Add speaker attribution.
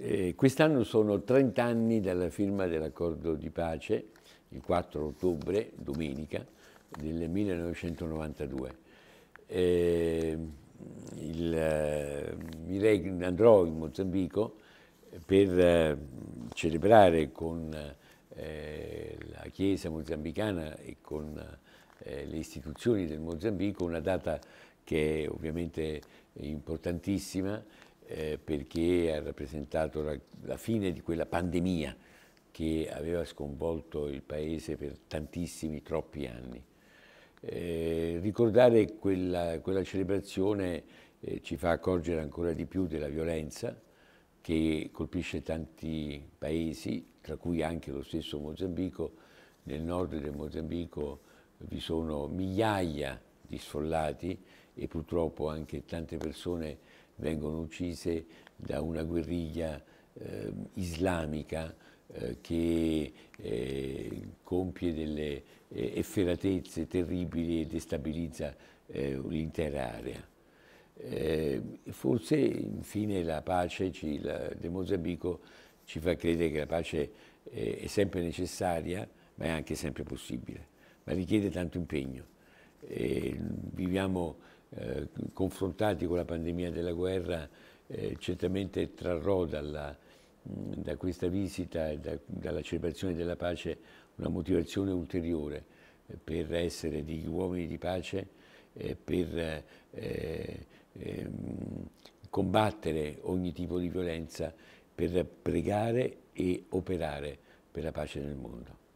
Speaker 1: Eh, quest'anno sono 30 anni dalla firma dell'accordo di pace, il 4 ottobre, domenica, del 1992. Eh, il, eh, mi andrò in Mozambico per eh, celebrare con eh, la Chiesa mozambicana e con eh, le istituzioni del Mozambico una data che è ovviamente importantissima eh, perché ha rappresentato la, la, fine di quella pandemia che aveva sconvolto il paese per tantissimi, troppi anni. Eh, ricordare quella, quella celebrazione eh, ci fa accorgere ancora di più della violenza che colpisce tanti paesi, tra cui anche lo stesso Mozambico. Nel nord del Mozambico vi sono migliaia di di sfollati e purtroppo anche tante persone vengono uccise da una guerriglia eh, islamica eh, che eh, compie delle eh, efferatezze terribili e destabilizza eh, l'intera area. Eh, forse infine la pace ci, la, del Mozambico ci fa credere che la pace è sempre necessaria ma è anche sempre possibile, ma richiede tanto impegno e viviamo eh, confrontati con la pandemia della guerra, eh, certamente trarrò dalla, da questa visita e da, dalla celebrazione della pace una motivazione ulteriore eh, per essere degli uomini di pace, eh, per ehm, combattere ogni tipo di violenza, per pregare e operare per la pace nel mondo.